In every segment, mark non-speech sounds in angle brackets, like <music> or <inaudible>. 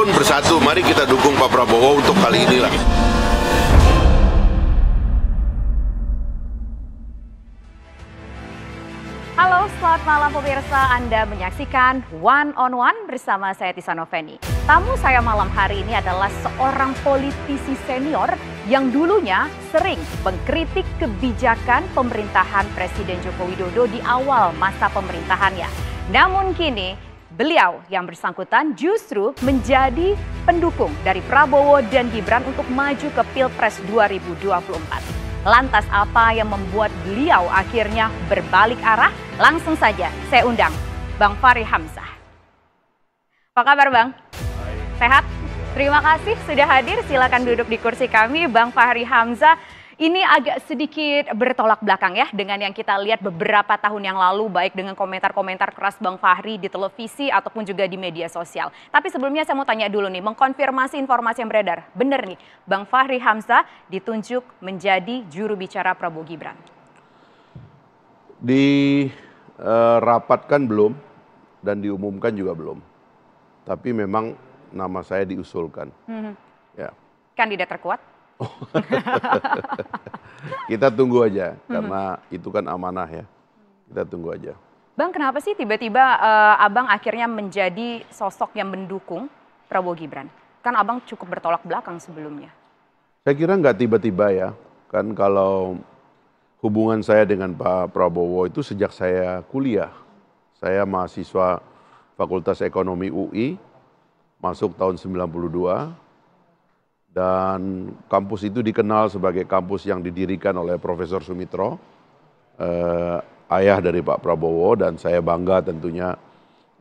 pun bersatu. Mari kita dukung Pak Prabowo untuk kali inilah. Halo, selamat malam pemirsa. Anda menyaksikan One on One bersama saya Tisa Noveni. Tamu saya malam hari ini adalah seorang politisi senior yang dulunya sering mengkritik kebijakan pemerintahan Presiden Joko Widodo di awal masa pemerintahannya. Namun kini Beliau yang bersangkutan justru menjadi pendukung dari Prabowo dan Gibran untuk maju ke Pilpres 2024. Lantas apa yang membuat beliau akhirnya berbalik arah? Langsung saja saya undang Bang Fahri Hamzah. Apa kabar Bang? Sehat? Terima kasih sudah hadir. Silakan duduk di kursi kami Bang Fahri Hamzah ini agak sedikit bertolak belakang ya dengan yang kita lihat beberapa tahun yang lalu baik dengan komentar-komentar keras Bang Fahri di televisi ataupun juga di media sosial. Tapi sebelumnya saya mau tanya dulu nih, mengkonfirmasi informasi yang beredar. Benar nih, Bang Fahri Hamzah ditunjuk menjadi juru bicara Prabowo Gibran. Dirapatkan eh, belum dan diumumkan juga belum. Tapi memang nama saya diusulkan. Mm -hmm. Ya. Kandidat terkuat? <laughs> kita tunggu aja karena mm-hmm. itu kan amanah ya. Kita tunggu aja. Bang, kenapa sih tiba-tiba uh, abang akhirnya menjadi sosok yang mendukung Prabowo Gibran? Kan abang cukup bertolak belakang sebelumnya. Saya kira nggak tiba-tiba ya. Kan kalau hubungan saya dengan Pak Prabowo itu sejak saya kuliah. Saya mahasiswa Fakultas Ekonomi UI, masuk tahun 92, dan kampus itu dikenal sebagai kampus yang didirikan oleh Profesor Sumitro, eh, ayah dari Pak Prabowo dan saya bangga tentunya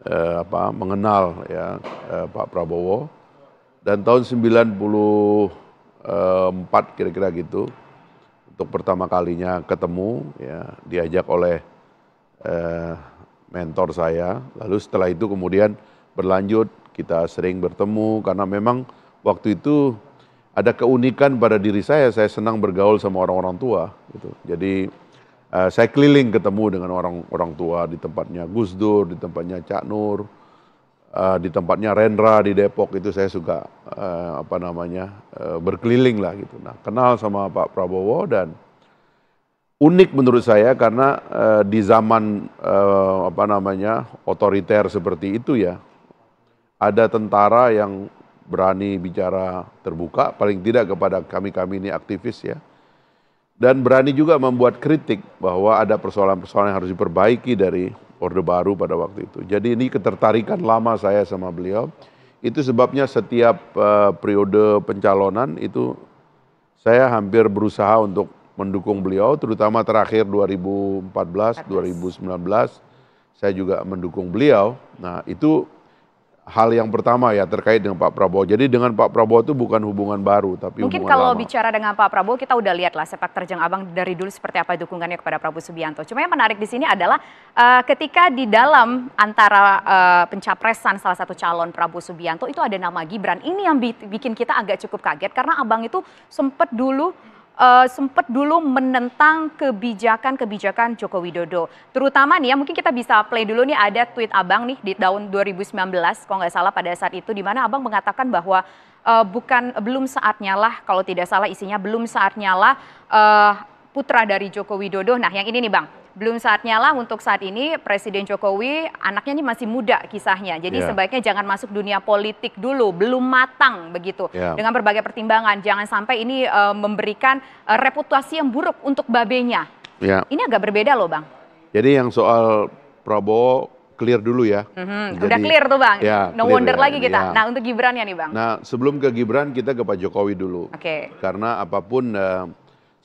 eh, apa mengenal ya eh, Pak Prabowo. Dan tahun 94 eh, kira-kira gitu untuk pertama kalinya ketemu ya diajak oleh eh, mentor saya. Lalu setelah itu kemudian berlanjut kita sering bertemu karena memang waktu itu ada keunikan pada diri saya, saya senang bergaul sama orang-orang tua. Gitu. Jadi uh, saya keliling ketemu dengan orang-orang tua di tempatnya Gus Dur, di tempatnya Cak Nur, uh, di tempatnya Rendra di Depok itu saya suka uh, apa namanya uh, berkeliling lah gitu. Nah kenal sama Pak Prabowo dan unik menurut saya karena uh, di zaman uh, apa namanya otoriter seperti itu ya ada tentara yang berani bicara terbuka, paling tidak kepada kami-kami ini aktivis ya. Dan berani juga membuat kritik bahwa ada persoalan-persoalan yang harus diperbaiki dari Orde Baru pada waktu itu. Jadi ini ketertarikan lama saya sama beliau. Itu sebabnya setiap uh, periode pencalonan itu saya hampir berusaha untuk mendukung beliau, terutama terakhir 2014, 2019 saya juga mendukung beliau. Nah itu hal yang pertama ya terkait dengan Pak Prabowo. Jadi dengan Pak Prabowo itu bukan hubungan baru tapi Mungkin hubungan kalau bicara dengan Pak Prabowo kita udah lah sepak terjang Abang dari dulu seperti apa dukungannya kepada Prabowo Subianto. Cuma yang menarik di sini adalah uh, ketika di dalam antara uh, pencapresan salah satu calon Prabowo Subianto itu ada nama Gibran. Ini yang bikin kita agak cukup kaget karena Abang itu sempat dulu uh, eh, sempat dulu menentang kebijakan-kebijakan Joko Widodo. Terutama nih ya mungkin kita bisa play dulu nih ada tweet Abang nih di tahun 2019 kalau nggak salah pada saat itu di mana Abang mengatakan bahwa uh, bukan belum saatnya lah kalau tidak salah isinya belum saatnya lah uh, putra dari Joko Widodo. Nah, yang ini nih Bang belum saatnya lah untuk saat ini Presiden Jokowi anaknya ini masih muda kisahnya. Jadi yeah. sebaiknya jangan masuk dunia politik dulu, belum matang begitu. Yeah. Dengan berbagai pertimbangan, jangan sampai ini uh, memberikan uh, reputasi yang buruk untuk babenya. Yeah. Ini agak berbeda loh, Bang. Jadi yang soal Prabowo clear dulu ya. Mm-hmm. Jadi, Udah clear tuh Bang, ya, no wonder ya. lagi kita. Ya. Nah untuk Gibran ya nih Bang. Nah sebelum ke Gibran kita ke Pak Jokowi dulu. Oke. Okay. Karena apapun eh,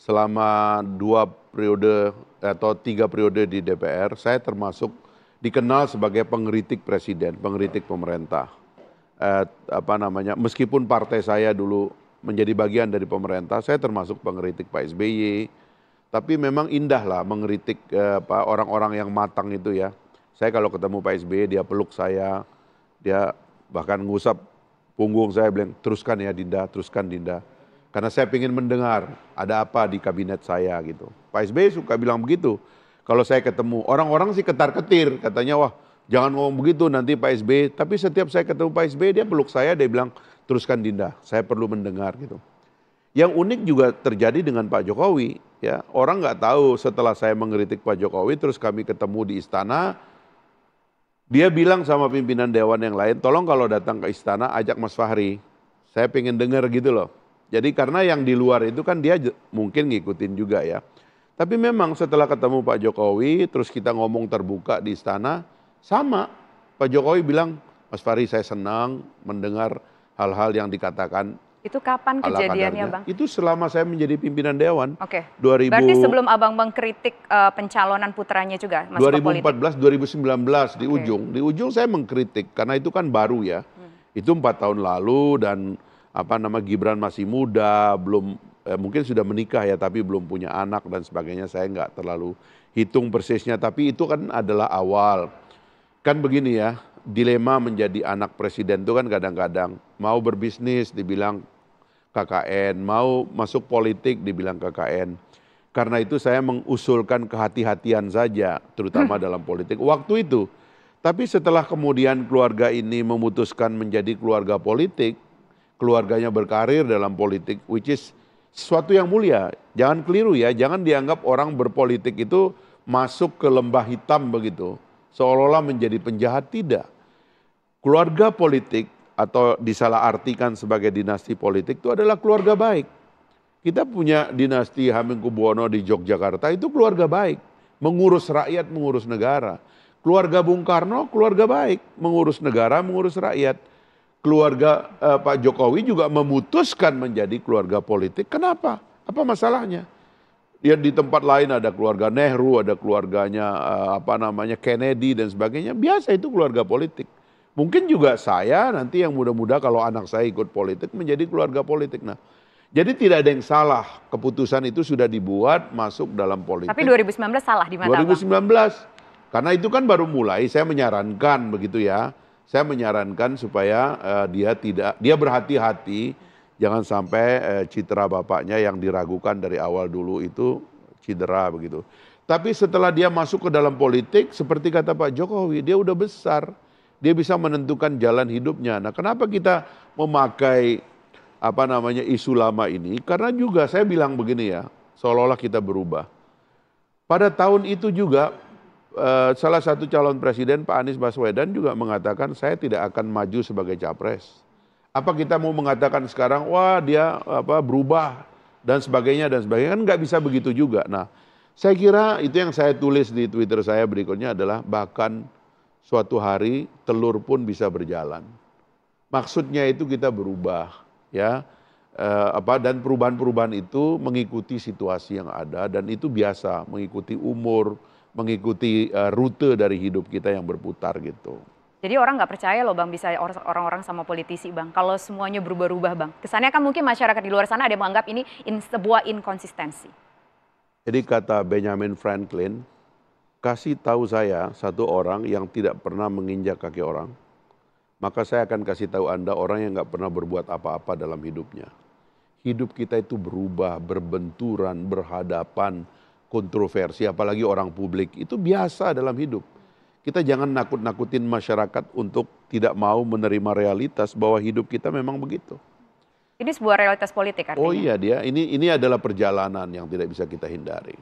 selama dua periode atau tiga periode di DPR, saya termasuk dikenal sebagai pengkritik presiden, pengkritik pemerintah. Eh, apa namanya? Meskipun partai saya dulu menjadi bagian dari pemerintah, saya termasuk pengkritik Pak SBY. Tapi memang indah lah mengkritik eh, orang-orang yang matang itu ya. Saya kalau ketemu Pak SBY, dia peluk saya, dia bahkan ngusap punggung saya bilang teruskan ya Dinda, teruskan Dinda karena saya ingin mendengar ada apa di kabinet saya gitu. Pak SBY suka bilang begitu. Kalau saya ketemu, orang-orang sih ketar-ketir. Katanya, wah jangan ngomong begitu nanti Pak SBY. Tapi setiap saya ketemu Pak SBY, dia peluk saya, dia bilang, teruskan Dinda, saya perlu mendengar gitu. Yang unik juga terjadi dengan Pak Jokowi. ya Orang nggak tahu setelah saya mengkritik Pak Jokowi, terus kami ketemu di istana, dia bilang sama pimpinan dewan yang lain, tolong kalau datang ke istana ajak Mas Fahri. Saya pengen dengar gitu loh. Jadi karena yang di luar itu kan dia mungkin ngikutin juga ya. Tapi memang setelah ketemu Pak Jokowi, terus kita ngomong terbuka di istana, sama. Pak Jokowi bilang, Mas Fahri saya senang mendengar hal-hal yang dikatakan itu kapan kejadiannya, Bang? Itu selama saya menjadi pimpinan dewan. Oke. Okay. 2000 Berarti sebelum Abang mengkritik uh, eh, pencalonan putranya juga 2014 2019 di ujung. Di ujung saya mengkritik karena itu kan baru ya. Hmm. Itu empat tahun lalu dan apa nama Gibran masih muda, belum eh, mungkin sudah menikah ya tapi belum punya anak dan sebagainya saya nggak terlalu hitung persisnya tapi itu kan adalah awal. Kan begini ya, dilema menjadi anak presiden itu kan kadang-kadang mau berbisnis dibilang KKN, mau masuk politik dibilang KKN. Karena itu saya mengusulkan kehati-hatian saja terutama hmm. dalam politik waktu itu. Tapi setelah kemudian keluarga ini memutuskan menjadi keluarga politik, keluarganya berkarir dalam politik, which is sesuatu yang mulia. Jangan keliru ya, jangan dianggap orang berpolitik itu masuk ke lembah hitam begitu. Seolah-olah menjadi penjahat, tidak. Keluarga politik atau disalahartikan sebagai dinasti politik itu adalah keluarga baik. Kita punya dinasti Hamengkubuwono di Yogyakarta itu keluarga baik, mengurus rakyat, mengurus negara. Keluarga Bung Karno keluarga baik, mengurus negara, mengurus rakyat keluarga eh, Pak Jokowi juga memutuskan menjadi keluarga politik. Kenapa? Apa masalahnya? Ya di tempat lain ada keluarga Nehru, ada keluarganya eh, apa namanya Kennedy dan sebagainya. Biasa itu keluarga politik. Mungkin juga saya nanti yang muda-muda kalau anak saya ikut politik menjadi keluarga politik. Nah, jadi tidak ada yang salah. Keputusan itu sudah dibuat masuk dalam politik. Tapi 2019 salah di mana? 2019. Abang. Karena itu kan baru mulai, saya menyarankan begitu ya saya menyarankan supaya uh, dia tidak dia berhati-hati jangan sampai uh, citra bapaknya yang diragukan dari awal dulu itu cedera begitu. Tapi setelah dia masuk ke dalam politik seperti kata Pak Jokowi, dia udah besar. Dia bisa menentukan jalan hidupnya. Nah, kenapa kita memakai apa namanya isu lama ini? Karena juga saya bilang begini ya, seolah-olah kita berubah. Pada tahun itu juga Eh, salah satu calon presiden Pak Anies Baswedan juga mengatakan saya tidak akan maju sebagai capres. Apa kita mau mengatakan sekarang wah dia apa berubah dan sebagainya dan sebagainya kan nggak bisa begitu juga. Nah, saya kira itu yang saya tulis di Twitter saya berikutnya adalah bahkan suatu hari telur pun bisa berjalan. Maksudnya itu kita berubah ya. Eh, apa dan perubahan-perubahan itu mengikuti situasi yang ada dan itu biasa mengikuti umur, mengikuti uh, rute dari hidup kita yang berputar gitu. Jadi orang nggak percaya loh bang bisa orang-orang sama politisi bang. Kalau semuanya berubah-ubah bang, kesannya kan mungkin masyarakat di luar sana ada yang menganggap ini in, sebuah inkonsistensi. Jadi kata Benjamin Franklin, kasih tahu saya satu orang yang tidak pernah menginjak kaki orang, maka saya akan kasih tahu anda orang yang nggak pernah berbuat apa-apa dalam hidupnya. Hidup kita itu berubah, berbenturan, berhadapan, kontroversi, apalagi orang publik. Itu biasa dalam hidup. Kita jangan nakut-nakutin masyarakat untuk tidak mau menerima realitas bahwa hidup kita memang begitu. Ini sebuah realitas politik artinya? Oh iya dia, ini, ini adalah perjalanan yang tidak bisa kita hindari.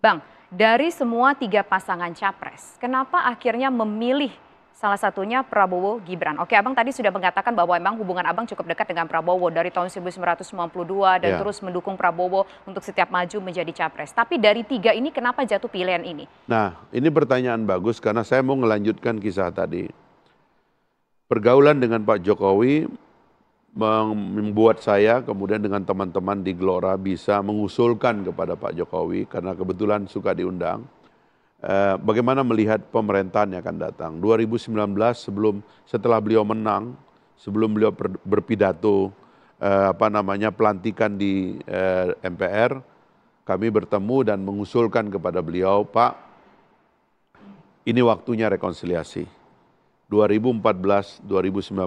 Bang, dari semua tiga pasangan capres, kenapa akhirnya memilih Salah satunya Prabowo Gibran. Oke, Abang tadi sudah mengatakan bahwa memang hubungan Abang cukup dekat dengan Prabowo dari tahun 1992 dan ya. terus mendukung Prabowo untuk setiap maju menjadi capres. Tapi dari tiga ini kenapa jatuh pilihan ini? Nah, ini pertanyaan bagus karena saya mau melanjutkan kisah tadi. Pergaulan dengan Pak Jokowi membuat saya kemudian dengan teman-teman di Gelora bisa mengusulkan kepada Pak Jokowi karena kebetulan suka diundang Eh, bagaimana melihat pemerintahan yang akan datang. 2019 sebelum setelah beliau menang, sebelum beliau berpidato eh, apa namanya pelantikan di eh, MPR, kami bertemu dan mengusulkan kepada beliau, Pak, ini waktunya rekonsiliasi. 2014, 2019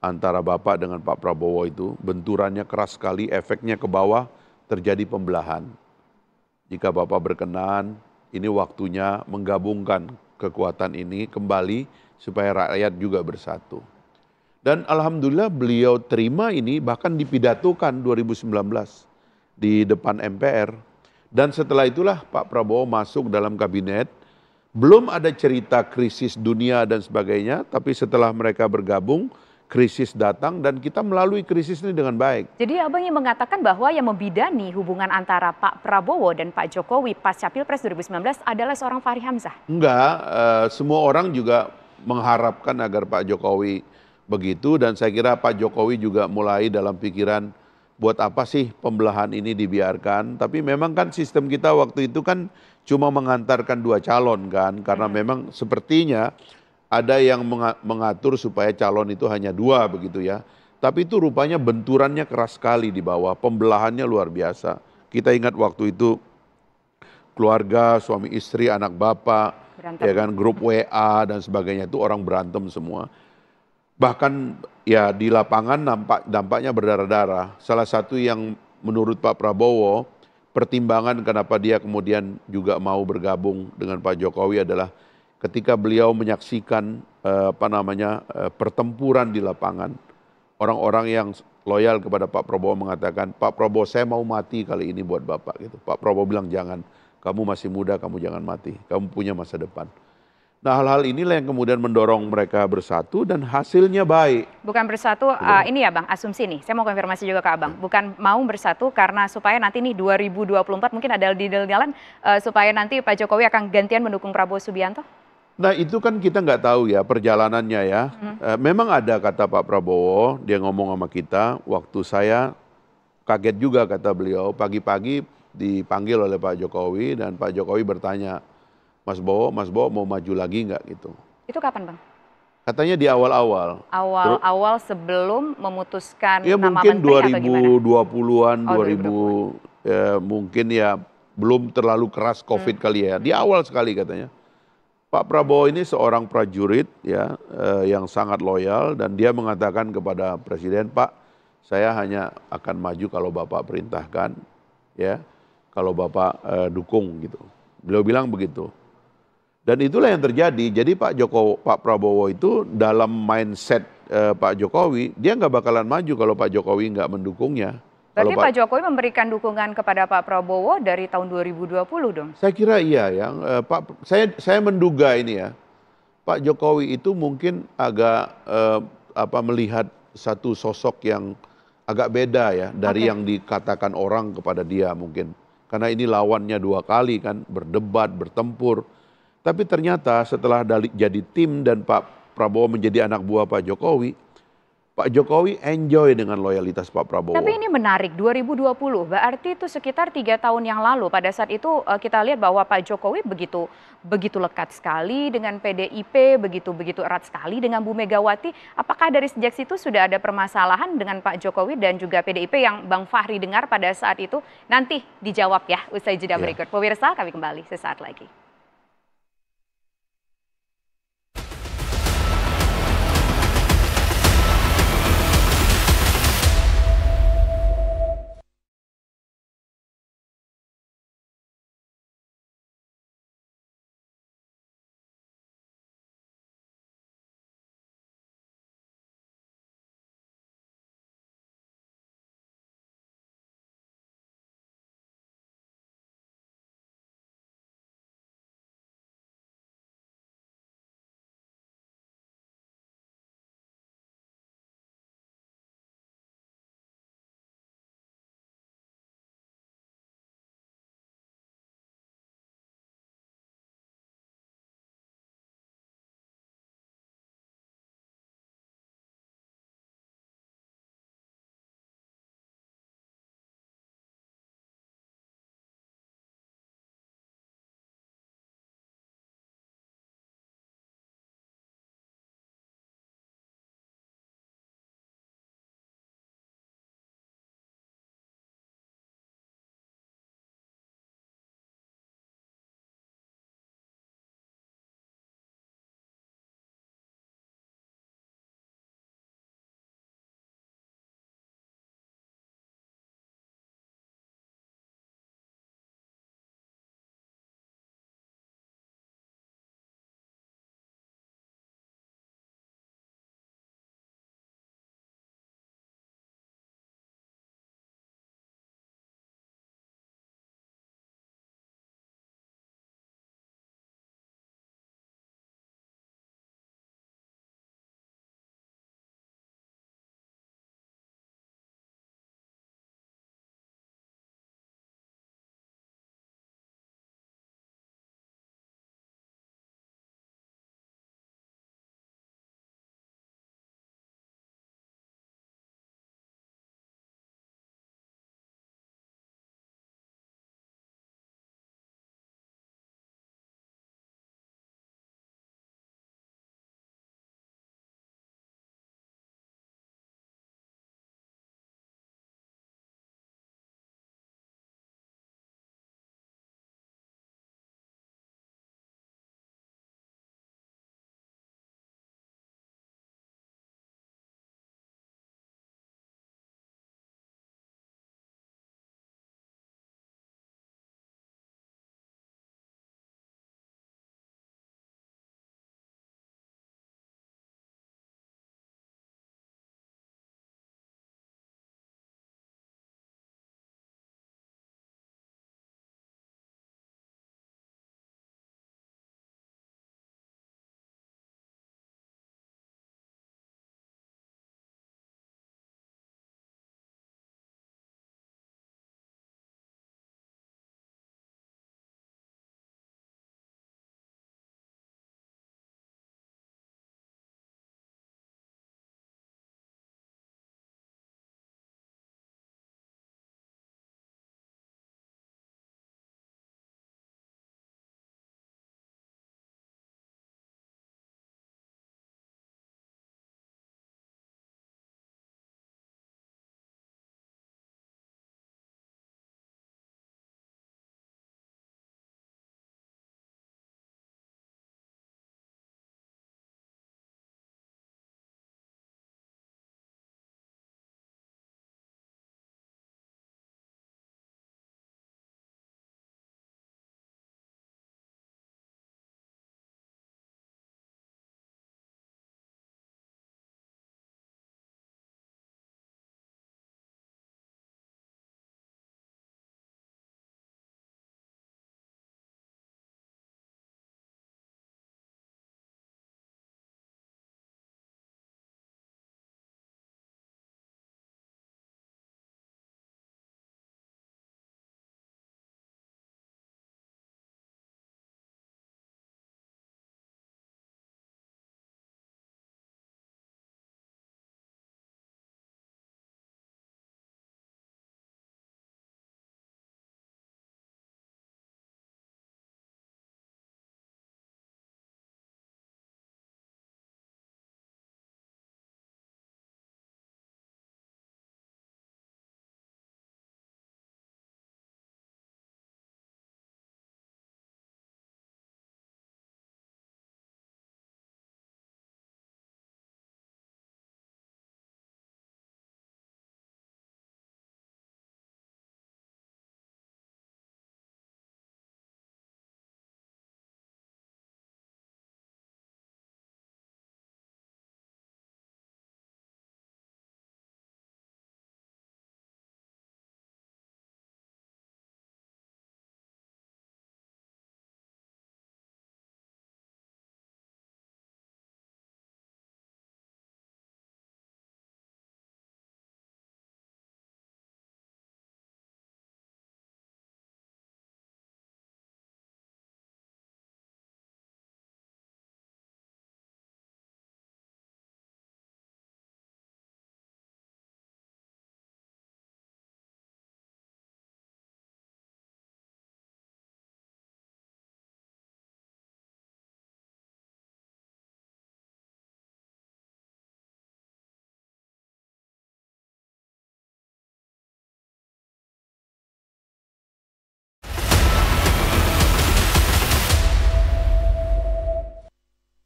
antara Bapak dengan Pak Prabowo itu benturannya keras sekali, efeknya ke bawah terjadi pembelahan. Jika Bapak berkenan, ini waktunya menggabungkan kekuatan ini kembali supaya rakyat juga bersatu. Dan alhamdulillah beliau terima ini bahkan dipidatukan 2019 di depan MPR. Dan setelah itulah Pak Prabowo masuk dalam kabinet. Belum ada cerita krisis dunia dan sebagainya, tapi setelah mereka bergabung, krisis datang dan kita melalui krisis ini dengan baik. Jadi abang yang mengatakan bahwa yang membidani hubungan antara Pak Prabowo dan Pak Jokowi pasca Pilpres 2019 adalah seorang Fahri Hamzah? Enggak, eh, semua orang juga mengharapkan agar Pak Jokowi begitu dan saya kira Pak Jokowi juga mulai dalam pikiran buat apa sih pembelahan ini dibiarkan tapi memang kan sistem kita waktu itu kan cuma mengantarkan dua calon kan karena memang sepertinya ada yang mengatur supaya calon itu hanya dua begitu ya. Tapi itu rupanya benturannya keras sekali di bawah, pembelahannya luar biasa. Kita ingat waktu itu keluarga, suami istri, anak bapak, berantem. ya kan grup WA dan sebagainya itu orang berantem semua. Bahkan ya di lapangan nampak dampaknya berdarah-darah. Salah satu yang menurut Pak Prabowo pertimbangan kenapa dia kemudian juga mau bergabung dengan Pak Jokowi adalah ketika beliau menyaksikan eh, apa namanya eh, pertempuran di lapangan, orang-orang yang loyal kepada Pak Prabowo mengatakan, Pak Prabowo saya mau mati kali ini buat Bapak gitu. Pak Prabowo bilang jangan, kamu masih muda, kamu jangan mati, kamu punya masa depan. Nah hal-hal inilah yang kemudian mendorong mereka bersatu dan hasilnya baik. Bukan bersatu, uh, ini ya Bang, asumsi nih, saya mau konfirmasi juga ke Abang. Bukan mau bersatu karena supaya nanti nih 2024 mungkin ada di dalam uh, supaya nanti Pak Jokowi akan gantian mendukung Prabowo Subianto? Nah itu kan kita nggak tahu ya perjalanannya ya. Hmm. Eh, memang ada kata Pak Prabowo, dia ngomong sama kita, waktu saya kaget juga kata beliau, pagi-pagi dipanggil oleh Pak Jokowi dan Pak Jokowi bertanya, Mas Bowo, Mas Bowo mau maju lagi nggak gitu. Itu kapan Bang? Katanya di awal-awal. Awal-awal sebelum memutuskan ya, nama mungkin menteri 2020-an, oh, 2000, 2020. Ya, mungkin ya belum terlalu keras COVID hmm. kali ya. Di hmm. awal sekali katanya. Pak Prabowo ini seorang prajurit ya eh, yang sangat loyal dan dia mengatakan kepada presiden, "Pak, saya hanya akan maju kalau Bapak perintahkan ya, kalau Bapak eh, dukung gitu." Beliau bilang begitu. Dan itulah yang terjadi. Jadi Pak Joko Pak Prabowo itu dalam mindset eh, Pak Jokowi, dia nggak bakalan maju kalau Pak Jokowi nggak mendukungnya. Berarti Pak, Pak Jokowi memberikan dukungan kepada Pak Prabowo dari tahun 2020 dong? Saya kira iya yang eh, Pak, saya saya menduga ini ya. Pak Jokowi itu mungkin agak eh, apa melihat satu sosok yang agak beda ya dari okay. yang dikatakan orang kepada dia mungkin. Karena ini lawannya dua kali kan berdebat, bertempur. Tapi ternyata setelah jadi tim dan Pak Prabowo menjadi anak buah Pak Jokowi, Pak Jokowi enjoy dengan loyalitas Pak Prabowo. Tapi ini menarik, 2020 berarti itu sekitar tiga tahun yang lalu. Pada saat itu eh, kita lihat bahwa Pak Jokowi begitu begitu lekat sekali dengan PDIP, begitu begitu erat sekali dengan Bu Megawati. Apakah dari sejak situ sudah ada permasalahan dengan Pak Jokowi dan juga PDIP yang Bang Fahri dengar pada saat itu? Nanti dijawab ya usai jeda berikut. Iya. berikut. Pemirsa kami kembali sesaat lagi.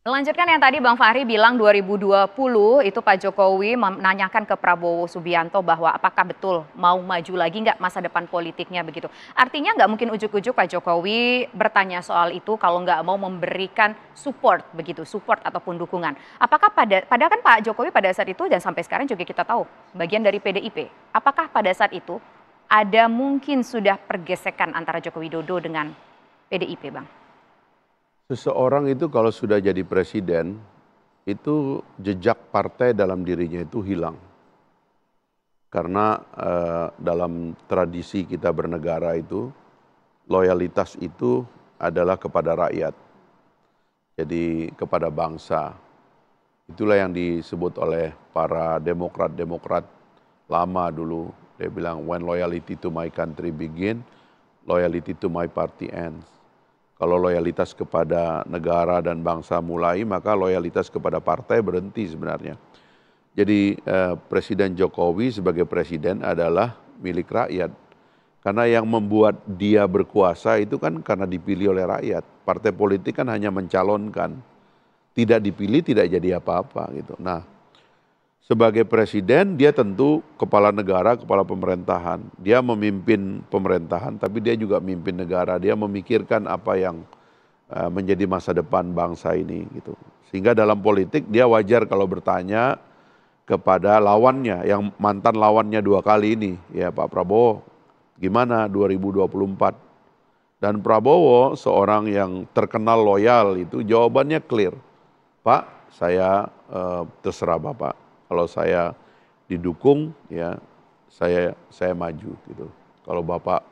Melanjutkan yang tadi Bang Fahri bilang 2020 itu Pak Jokowi menanyakan ke Prabowo Subianto bahwa apakah betul mau maju lagi nggak masa depan politiknya begitu. Artinya nggak mungkin ujuk-ujuk Pak Jokowi bertanya soal itu kalau nggak mau memberikan support begitu, support ataupun dukungan. Apakah pada, padahal kan Pak Jokowi pada saat itu dan sampai sekarang juga kita tahu bagian dari PDIP. Apakah pada saat itu ada mungkin sudah pergesekan antara Jokowi Dodo dengan PDIP Bang? seseorang itu kalau sudah jadi presiden, itu jejak partai dalam dirinya itu hilang. Karena eh, dalam tradisi kita bernegara itu, loyalitas itu adalah kepada rakyat. Jadi kepada bangsa. Itulah yang disebut oleh para demokrat-demokrat lama dulu. Dia bilang, when loyalty to my country begin, loyalty to my party ends. Kalau loyalitas kepada negara dan bangsa mulai, maka loyalitas kepada partai berhenti sebenarnya. Jadi eh, Presiden Jokowi sebagai presiden adalah milik rakyat. Karena yang membuat dia berkuasa itu kan karena dipilih oleh rakyat. Partai politik kan hanya mencalonkan. Tidak dipilih tidak jadi apa-apa gitu. Nah, sebagai presiden dia tentu kepala negara, kepala pemerintahan. Dia memimpin pemerintahan tapi dia juga memimpin negara. Dia memikirkan apa yang eh, menjadi masa depan bangsa ini gitu. Sehingga dalam politik dia wajar kalau bertanya kepada lawannya yang mantan lawannya dua kali ini, ya Pak Prabowo gimana 2024. Dan Prabowo seorang yang terkenal loyal itu jawabannya clear. Pak, saya eh, terserah Bapak kalau saya didukung ya saya saya maju gitu. Kalau Bapak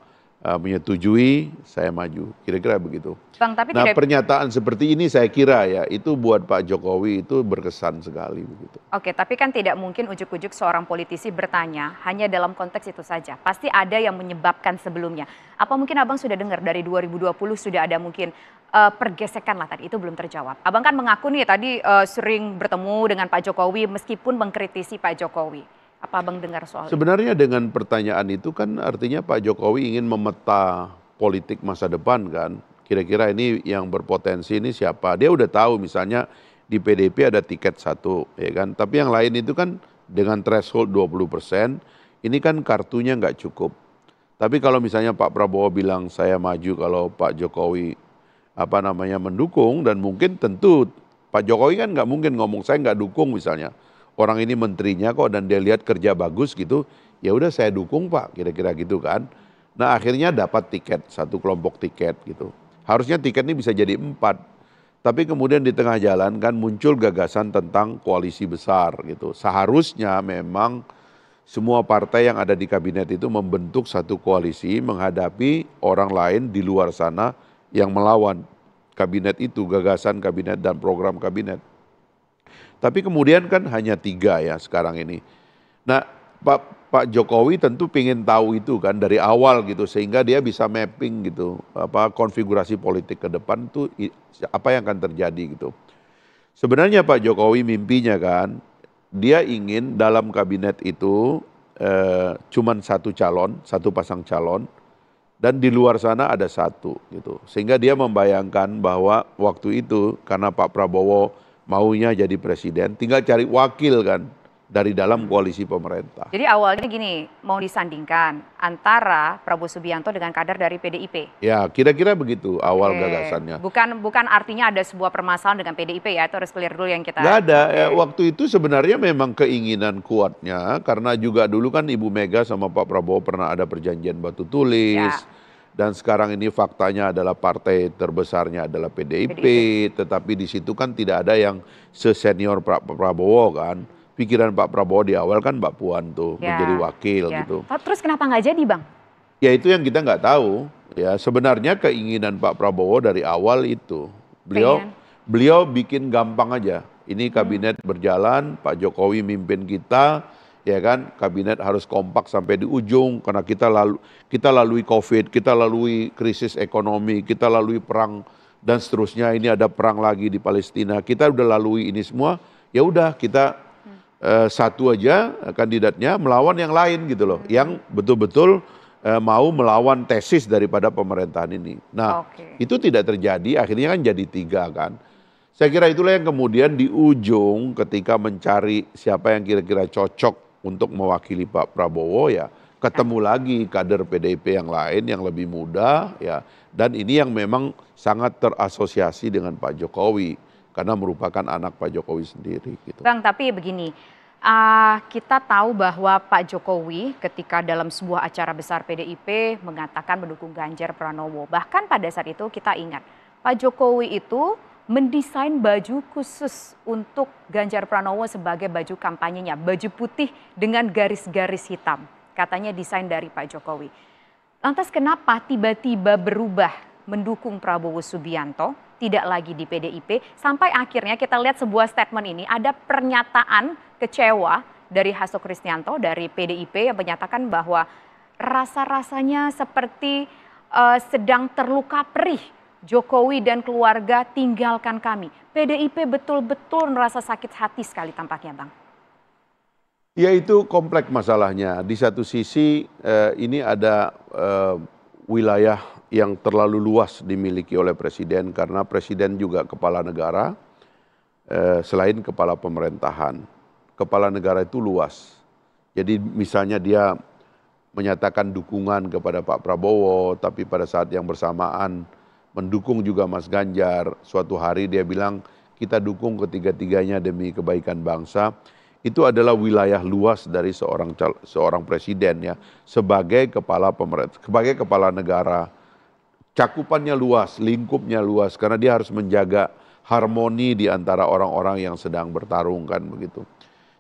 uh, menyetujui, saya maju. Kira-kira begitu. Bang, tapi nah, tidak... pernyataan seperti ini saya kira ya, itu buat Pak Jokowi itu berkesan sekali begitu. Oke, tapi kan tidak mungkin ujuk-ujuk seorang politisi bertanya hanya dalam konteks itu saja. Pasti ada yang menyebabkan sebelumnya. Apa mungkin Abang sudah dengar dari 2020 sudah ada mungkin uh, pergesekan lah tadi itu belum terjawab. Abang kan mengaku nih tadi uh, sering bertemu dengan Pak Jokowi meskipun mengkritisi Pak Jokowi. Apa Abang dengar soal Sebenarnya itu? dengan pertanyaan itu kan artinya Pak Jokowi ingin memeta politik masa depan kan. Kira-kira ini yang berpotensi ini siapa? Dia udah tahu misalnya di PDP ada tiket satu ya kan. Tapi yang lain itu kan dengan threshold 20 persen ini kan kartunya nggak cukup. Tapi kalau misalnya Pak Prabowo bilang saya maju kalau Pak Jokowi apa namanya mendukung dan mungkin tentu Pak Jokowi kan nggak mungkin ngomong saya nggak dukung misalnya orang ini menterinya kok dan dia lihat kerja bagus gitu, ya udah saya dukung Pak, kira-kira gitu kan. Nah akhirnya dapat tiket, satu kelompok tiket gitu. Harusnya tiket ini bisa jadi empat, tapi kemudian di tengah jalan kan muncul gagasan tentang koalisi besar gitu. Seharusnya memang semua partai yang ada di kabinet itu membentuk satu koalisi menghadapi orang lain di luar sana yang melawan kabinet itu, gagasan kabinet dan program kabinet. Tapi kemudian kan hanya tiga ya sekarang ini. Nah Pak, Pak Jokowi tentu ingin tahu itu kan dari awal gitu sehingga dia bisa mapping gitu apa konfigurasi politik ke depan tuh apa yang akan terjadi gitu. Sebenarnya Pak Jokowi mimpinya kan dia ingin dalam kabinet itu eh, cuman satu calon, satu pasang calon dan di luar sana ada satu gitu. Sehingga dia membayangkan bahwa waktu itu karena Pak Prabowo maunya jadi presiden, tinggal cari wakil kan dari dalam hmm. koalisi pemerintah. Jadi awalnya gini, mau disandingkan antara Prabowo Subianto dengan kader dari PDIP. Ya, kira-kira begitu awal Oke. gagasannya. Bukan bukan artinya ada sebuah permasalahan dengan PDIP ya, itu harus clear dulu yang kita. Gak ada, ya, waktu itu sebenarnya memang keinginan kuatnya, karena juga dulu kan Ibu Mega sama Pak Prabowo pernah ada perjanjian batu tulis. Ya dan sekarang ini faktanya adalah partai terbesarnya adalah PDIP, PDIP. tetapi di situ kan tidak ada yang sesenior Pak Prabowo kan. Pikiran Pak Prabowo di awal kan Mbak Puan tuh ya. menjadi wakil ya. gitu. Terus kenapa nggak jadi bang? Ya itu yang kita nggak tahu. Ya sebenarnya keinginan Pak Prabowo dari awal itu beliau beliau bikin gampang aja. Ini kabinet hmm. berjalan, Pak Jokowi mimpin kita, ya kan kabinet harus kompak sampai di ujung karena kita lalu kita lalui covid kita lalui krisis ekonomi kita lalui perang dan seterusnya ini ada perang lagi di Palestina kita udah lalui ini semua ya udah kita hmm. uh, satu aja eh, kandidatnya melawan yang lain gitu loh hmm. yang betul-betul uh, mau melawan tesis daripada pemerintahan ini nah okay. itu tidak terjadi akhirnya kan jadi tiga kan saya kira itulah yang kemudian di ujung ketika mencari siapa yang kira-kira cocok untuk mewakili Pak Prabowo ya ketemu lagi kader PDIP yang lain yang lebih muda ya dan ini yang memang sangat terasosiasi dengan Pak Jokowi karena merupakan anak Pak Jokowi sendiri gitu. Bang, tapi begini, uh, kita tahu bahwa Pak Jokowi ketika dalam sebuah acara besar PDIP mengatakan mendukung Ganjar Pranowo. Bahkan pada saat itu kita ingat Pak Jokowi itu mendesain baju khusus untuk Ganjar Pranowo sebagai baju kampanyenya, baju putih dengan garis-garis hitam. Katanya desain dari Pak Jokowi. Lantas kenapa tiba-tiba berubah mendukung Prabowo Subianto, tidak lagi di PDIP, sampai akhirnya kita lihat sebuah statement ini, ada pernyataan kecewa dari Hasto Kristianto dari PDIP yang menyatakan bahwa rasa-rasanya seperti uh, sedang terluka perih Jokowi dan keluarga tinggalkan kami. PDIP betul-betul merasa sakit hati sekali tampaknya Bang. Ya itu kompleks masalahnya. Di satu sisi eh, ini ada eh, wilayah yang terlalu luas dimiliki oleh Presiden karena Presiden juga kepala negara eh, selain kepala pemerintahan. Kepala negara itu luas. Jadi misalnya dia menyatakan dukungan kepada Pak Prabowo tapi pada saat yang bersamaan mendukung juga Mas Ganjar. Suatu hari dia bilang, kita dukung ketiga-tiganya demi kebaikan bangsa. Itu adalah wilayah luas dari seorang seorang presiden ya sebagai kepala pemerintah, sebagai kepala negara. Cakupannya luas, lingkupnya luas karena dia harus menjaga harmoni di antara orang-orang yang sedang bertarung kan begitu.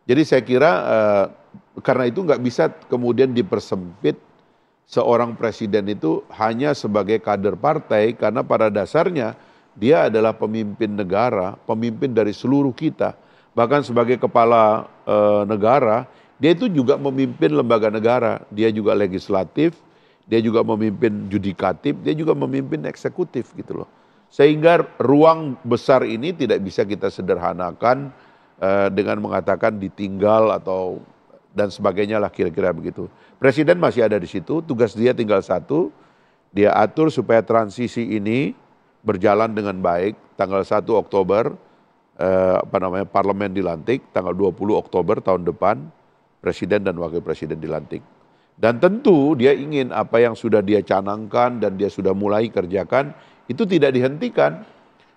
Jadi saya kira eh, karena itu nggak bisa kemudian dipersempit seorang presiden itu hanya sebagai kader partai karena pada dasarnya dia adalah pemimpin negara, pemimpin dari seluruh kita. Bahkan sebagai kepala e, negara, dia itu juga memimpin lembaga negara. Dia juga legislatif, dia juga memimpin judikatif, dia juga memimpin eksekutif gitu loh. Sehingga ruang besar ini tidak bisa kita sederhanakan e, dengan mengatakan ditinggal atau dan sebagainya lah kira-kira begitu. Presiden masih ada di situ, tugas dia tinggal satu, dia atur supaya transisi ini berjalan dengan baik. Tanggal 1 Oktober, eh, apa namanya, parlemen dilantik, tanggal 20 Oktober tahun depan, presiden dan wakil presiden dilantik. Dan tentu dia ingin apa yang sudah dia canangkan dan dia sudah mulai kerjakan, itu tidak dihentikan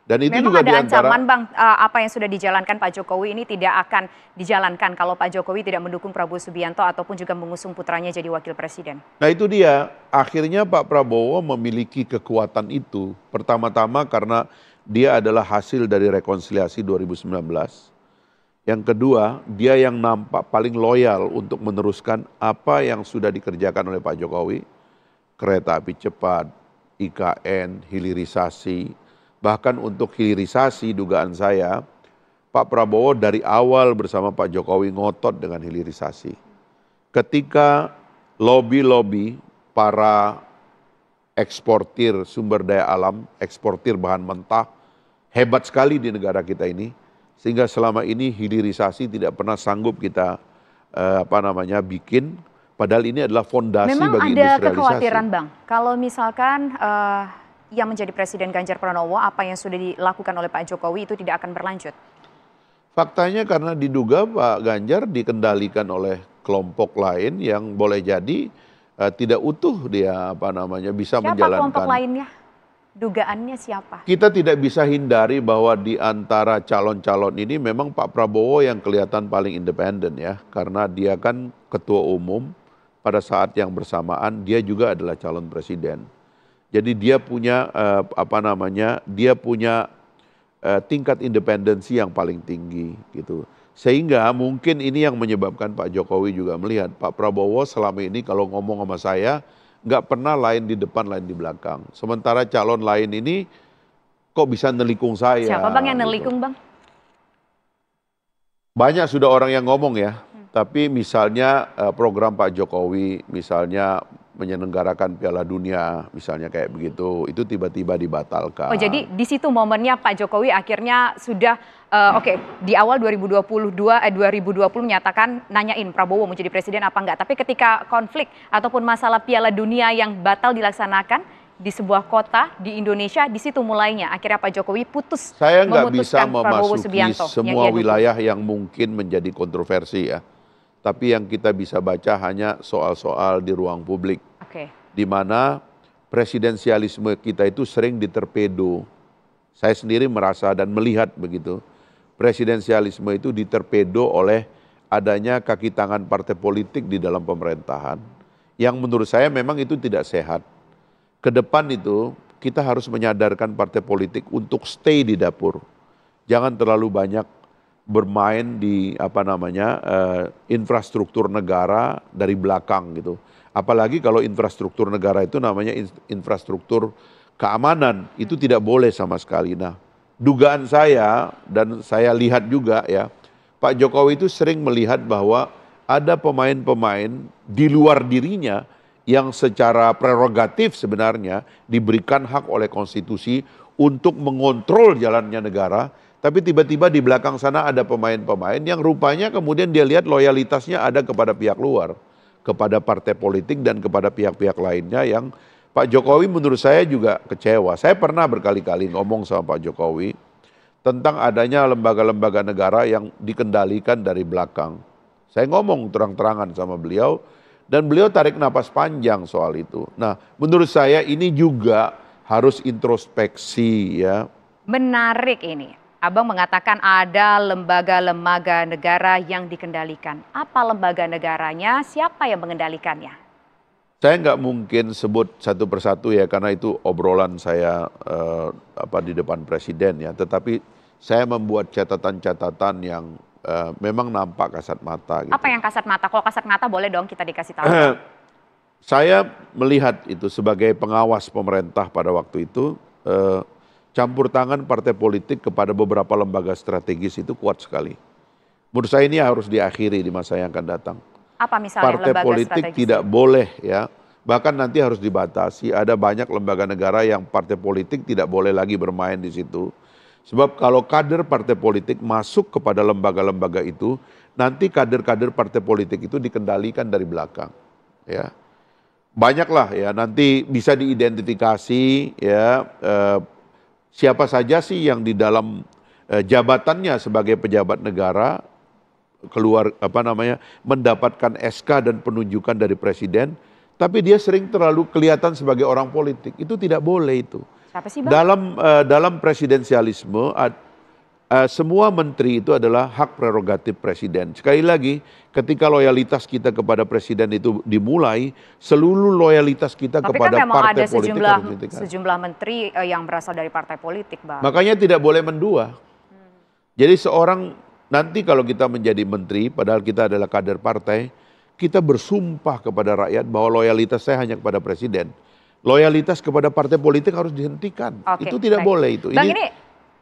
dan itu Memang juga ada diantara, ancaman Bang eh, apa yang sudah dijalankan Pak Jokowi ini tidak akan dijalankan kalau Pak Jokowi tidak mendukung Prabowo Subianto ataupun juga mengusung putranya jadi wakil presiden. Nah itu dia, akhirnya Pak Prabowo memiliki kekuatan itu pertama-tama karena dia adalah hasil dari rekonsiliasi 2019. Yang kedua, dia yang nampak paling loyal untuk meneruskan apa yang sudah dikerjakan oleh Pak Jokowi. Kereta api cepat, IKN, hilirisasi, Bahkan untuk hilirisasi dugaan saya, Pak Prabowo dari awal bersama Pak Jokowi ngotot dengan hilirisasi. Ketika lobi-lobi para eksportir sumber daya alam, eksportir bahan mentah, hebat sekali di negara kita ini, sehingga selama ini hilirisasi tidak pernah sanggup kita eh, apa namanya bikin Padahal ini adalah fondasi Memang bagi industrialisasi. Memang ada kekhawatiran bang, kalau misalkan Eh yang menjadi Presiden Ganjar Pranowo, apa yang sudah dilakukan oleh Pak Jokowi itu tidak akan berlanjut? Faktanya karena diduga Pak Ganjar dikendalikan oleh kelompok lain yang boleh jadi uh, tidak utuh dia apa namanya bisa siapa menjalankan. Siapa kelompok lainnya? Dugaannya siapa? Kita tidak bisa hindari bahwa di antara calon-calon ini memang Pak Prabowo yang kelihatan paling independen ya, karena dia kan ketua umum pada saat yang bersamaan dia juga adalah calon presiden. Jadi dia punya uh, apa namanya? Dia punya uh, tingkat independensi yang paling tinggi gitu. Sehingga mungkin ini yang menyebabkan Pak Jokowi juga melihat Pak Prabowo selama ini kalau ngomong sama saya nggak pernah lain di depan lain di belakang. Sementara calon lain ini kok bisa nelikung saya. Siapa bang yang gitu. nelikung bang? Banyak sudah orang yang ngomong ya. Hmm. Tapi misalnya eh, program Pak Jokowi, misalnya menyelenggarakan Piala Dunia misalnya kayak begitu itu tiba-tiba dibatalkan. Oh jadi di situ momennya Pak Jokowi akhirnya sudah uh, oke okay, di awal 2022 eh, 2020 menyatakan nanyain Prabowo mau jadi presiden apa enggak tapi ketika konflik ataupun masalah Piala Dunia yang batal dilaksanakan di sebuah kota di Indonesia di situ mulainya akhirnya Pak Jokowi putus saya nggak bisa memasuki Subianto, ya, semua yang gitu. wilayah yang mungkin menjadi kontroversi ya tapi yang kita bisa baca hanya soal-soal di ruang publik. Okay. Di mana presidensialisme kita itu sering diterpedo. Saya sendiri merasa dan melihat begitu. Presidensialisme itu diterpedo oleh adanya kaki tangan partai politik di dalam pemerintahan. Yang menurut saya memang itu tidak sehat. Kedepan itu kita harus menyadarkan partai politik untuk stay di dapur. Jangan terlalu banyak bermain di apa namanya uh, infrastruktur negara dari belakang gitu. Apalagi kalau infrastruktur negara itu namanya infrastruktur keamanan itu hmm. tidak boleh sama sekali. Nah, dugaan saya dan saya lihat juga ya, Pak Jokowi itu sering melihat bahwa ada pemain-pemain di luar dirinya yang secara prerogatif sebenarnya diberikan hak oleh konstitusi untuk mengontrol jalannya negara tapi tiba-tiba di belakang sana ada pemain-pemain yang rupanya kemudian dia lihat loyalitasnya ada kepada pihak luar, kepada partai politik dan kepada pihak-pihak lainnya yang Pak Jokowi menurut saya juga kecewa. Saya pernah berkali-kali ngomong sama Pak Jokowi tentang adanya lembaga-lembaga negara yang dikendalikan dari belakang. Saya ngomong terang-terangan sama beliau dan beliau tarik napas panjang soal itu. Nah, menurut saya ini juga harus introspeksi ya. Menarik ini. Abang mengatakan ada lembaga-lembaga negara yang dikendalikan. Apa lembaga negaranya? Siapa yang mengendalikannya? Saya nggak mungkin sebut satu persatu ya karena itu obrolan saya eh, apa di depan presiden ya. Tetapi saya membuat catatan-catatan yang eh, memang nampak kasat mata. Gitu. Apa yang kasat mata? Kalau kasat mata boleh dong kita dikasih tahu. <clears throat> saya melihat itu sebagai pengawas pemerintah pada waktu itu. Eh, campur tangan partai politik kepada beberapa lembaga strategis itu kuat sekali. Menurut saya ini harus diakhiri di masa yang akan datang. Apa misalnya partai politik strategis? tidak boleh ya, bahkan nanti harus dibatasi. Ada banyak lembaga negara yang partai politik tidak boleh lagi bermain di situ. Sebab kalau kader partai politik masuk kepada lembaga-lembaga itu, nanti kader-kader partai politik itu dikendalikan dari belakang. Ya. Banyaklah ya nanti bisa diidentifikasi ya eh, siapa saja sih yang di dalam eh, jabatannya sebagai pejabat negara keluar apa namanya mendapatkan SK dan penunjukan dari presiden tapi dia sering terlalu kelihatan sebagai orang politik itu tidak boleh itu. Siapa sih, Dalam eh, dalam presidensialisme uh, semua menteri itu adalah hak prerogatif presiden. Sekali lagi, ketika loyalitas kita kepada presiden itu dimulai, seluruh loyalitas kita Tapi kan kepada kan partai ada politik sejumlah, sejumlah menteri eh, yang berasal dari partai politik, Bang. Makanya tidak boleh mendua. Jadi seorang nanti kalau kita menjadi menteri, padahal kita adalah kader partai, kita bersumpah kepada rakyat bahwa loyalitas saya hanya kepada presiden loyalitas kepada partai politik harus dihentikan. Okay, itu tidak baik. boleh itu. Bang, ini, ini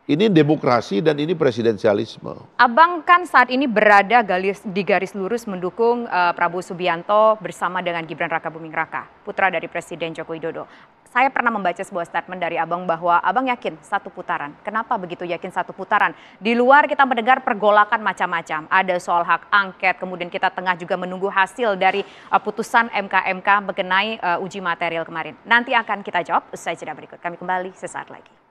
ini demokrasi dan ini presidensialisme. Abang kan saat ini berada galis, di garis lurus mendukung uh, Prabowo Subianto bersama dengan Gibran Raka Buming Raka, putra dari Presiden Joko Widodo. Saya pernah membaca sebuah statement dari abang bahwa abang yakin satu putaran. Kenapa begitu yakin satu putaran? Di luar kita mendengar pergolakan macam-macam. Ada soal hak angket, kemudian kita tengah juga menunggu hasil dari uh, putusan MKMK mengenai uh, uji material kemarin. Nanti akan kita jawab usai jeda berikut. Kami kembali sesaat lagi.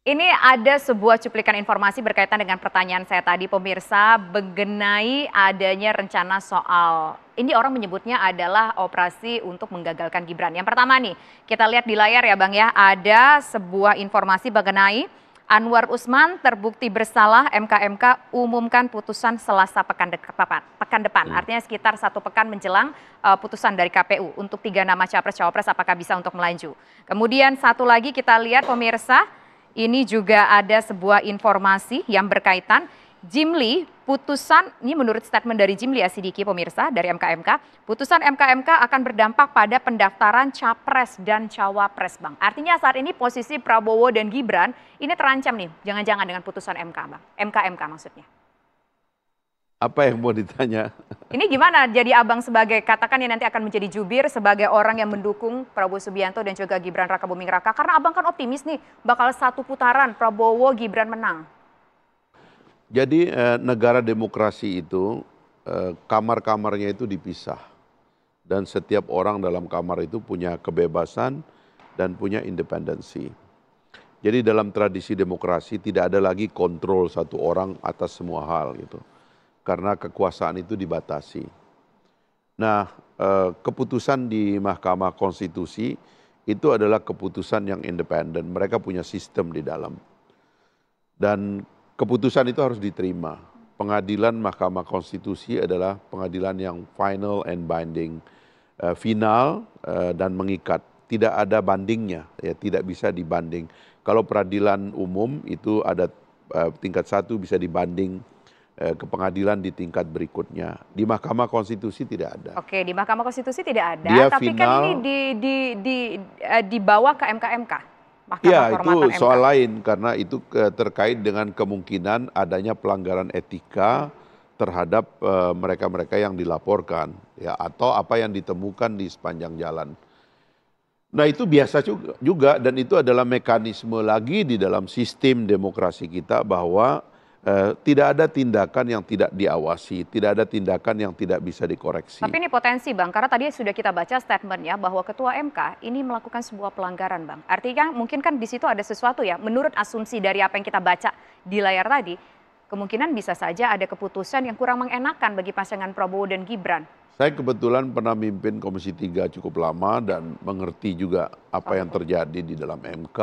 Ini ada sebuah cuplikan informasi berkaitan dengan pertanyaan saya tadi pemirsa mengenai adanya rencana soal ini orang menyebutnya adalah operasi untuk menggagalkan Gibran. Yang pertama nih, kita lihat di layar ya Bang ya, ada sebuah informasi mengenai Anwar Usman terbukti bersalah MKMK umumkan putusan Selasa pekan depan. Pekan depan. Hmm. Artinya sekitar satu pekan menjelang uh, putusan dari KPU untuk tiga nama capres-cawapres apakah bisa untuk melaju. Kemudian satu lagi kita lihat pemirsa ini juga ada sebuah informasi yang berkaitan Jimli putusan ini menurut statement dari Jimli Asidiki ya, pemirsa dari MKMK, putusan MKMK akan berdampak pada pendaftaran capres dan cawapres bang. Artinya saat ini posisi Prabowo dan Gibran ini terancam nih, jangan-jangan dengan putusan MK bang, MKMK maksudnya apa yang mau ditanya? <laughs> Ini gimana jadi abang sebagai katakan yang nanti akan menjadi jubir sebagai orang yang mendukung Prabowo Subianto dan juga Gibran Raka Buming Raka karena abang kan optimis nih bakal satu putaran Prabowo Gibran menang. Jadi eh, negara demokrasi itu eh, kamar-kamarnya itu dipisah dan setiap orang dalam kamar itu punya kebebasan dan punya independensi. Jadi dalam tradisi demokrasi tidak ada lagi kontrol satu orang atas semua hal gitu karena kekuasaan itu dibatasi. Nah, eh, keputusan di Mahkamah Konstitusi itu adalah keputusan yang independen. Mereka punya sistem di dalam. Dan keputusan itu harus diterima. Pengadilan Mahkamah Konstitusi adalah pengadilan yang final and binding, eh, final eh, dan mengikat. Tidak ada bandingnya, ya tidak bisa dibanding. Kalau peradilan umum itu ada tingkat satu bisa dibanding Eh, ke pengadilan di tingkat berikutnya. Di Mahkamah Konstitusi tidak ada. Oke, di Mahkamah Konstitusi tidak ada, Dia tapi kan final, kan ini di di di eh, dibawa ke MKMK. Mahkamah ya, itu MK. soal lain karena itu terkait dengan kemungkinan adanya pelanggaran etika terhadap eh, mereka-mereka uh, yang dilaporkan ya atau apa yang ditemukan di sepanjang jalan. Nah, itu biasa juga, juga dan itu adalah mekanisme lagi di dalam sistem demokrasi kita bahwa Eh, tidak ada tindakan yang tidak diawasi, tidak ada tindakan yang tidak bisa dikoreksi. Tapi ini potensi Bang, karena tadi sudah kita baca statementnya bahwa Ketua MK ini melakukan sebuah pelanggaran Bang. Artinya mungkin kan di situ ada sesuatu ya, menurut asumsi dari apa yang kita baca di layar tadi, kemungkinan bisa saja ada keputusan yang kurang mengenakan bagi pasangan Prabowo dan Gibran. Saya kebetulan pernah mimpin Komisi 3 cukup lama dan mengerti juga apa yang terjadi di dalam MK,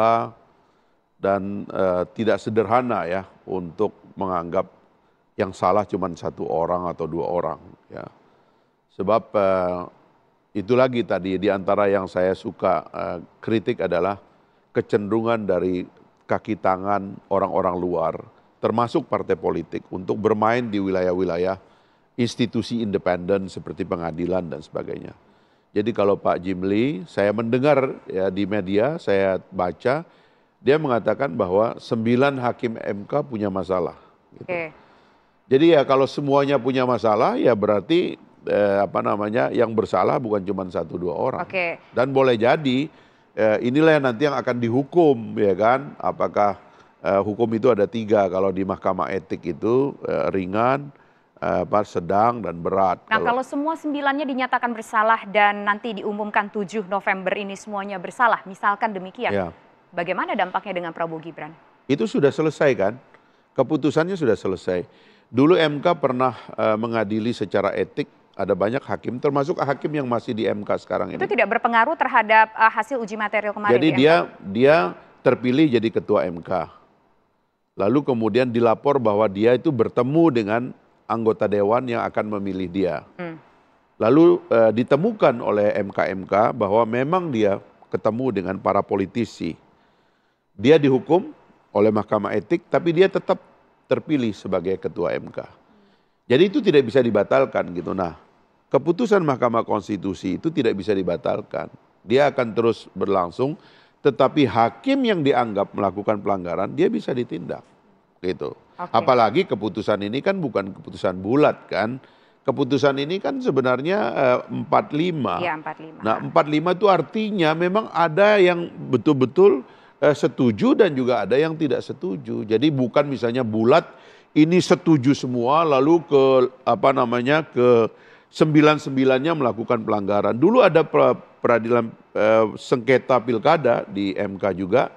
dan uh, tidak sederhana ya untuk menganggap yang salah cuma satu orang atau dua orang ya. Sebab uh, itu lagi tadi di antara yang saya suka uh, kritik adalah kecenderungan dari kaki tangan orang-orang luar termasuk partai politik untuk bermain di wilayah-wilayah institusi independen seperti pengadilan dan sebagainya. Jadi kalau Pak Jimli, saya mendengar ya di media, saya baca dia mengatakan bahwa sembilan hakim MK punya masalah. Gitu. Okay. Jadi ya kalau semuanya punya masalah ya berarti eh, apa namanya yang bersalah bukan cuma satu dua orang. Okay. Dan boleh jadi eh, inilah yang nanti yang akan dihukum ya kan? Apakah eh, hukum itu ada tiga kalau di Mahkamah Etik itu eh, ringan, eh, apa sedang dan berat. Nah kalau, kalau semua sembilannya dinyatakan bersalah dan nanti diumumkan 7 November ini semuanya bersalah, misalkan demikian, ya. Bagaimana dampaknya dengan Prabowo Gibran? Itu sudah selesai kan? Keputusannya sudah selesai. Dulu MK pernah uh, mengadili secara etik ada banyak hakim termasuk hakim yang masih di MK sekarang ini. Itu tidak berpengaruh terhadap uh, hasil uji material kemarin. Jadi ya? dia dia terpilih jadi ketua MK. Lalu kemudian dilapor bahwa dia itu bertemu dengan anggota dewan yang akan memilih dia. Hmm. Lalu uh, ditemukan oleh MKMK -MK bahwa memang dia ketemu dengan para politisi dia dihukum oleh Mahkamah Etik, tapi dia tetap terpilih sebagai Ketua MK. Jadi itu tidak bisa dibatalkan gitu. Nah, keputusan Mahkamah Konstitusi itu tidak bisa dibatalkan. Dia akan terus berlangsung, tetapi hakim yang dianggap melakukan pelanggaran, dia bisa ditindak. Gitu. Okay. Apalagi keputusan ini kan bukan keputusan bulat kan. Keputusan ini kan sebenarnya uh, eh, 45. Iya, 45. Nah, 45 itu artinya memang ada yang betul-betul eh, setuju dan juga ada yang tidak setuju. Jadi bukan misalnya bulat ini setuju semua lalu ke apa namanya ke sembilan-sembilannya melakukan pelanggaran. Dulu ada pra, peradilan eh, sengketa pilkada di MK juga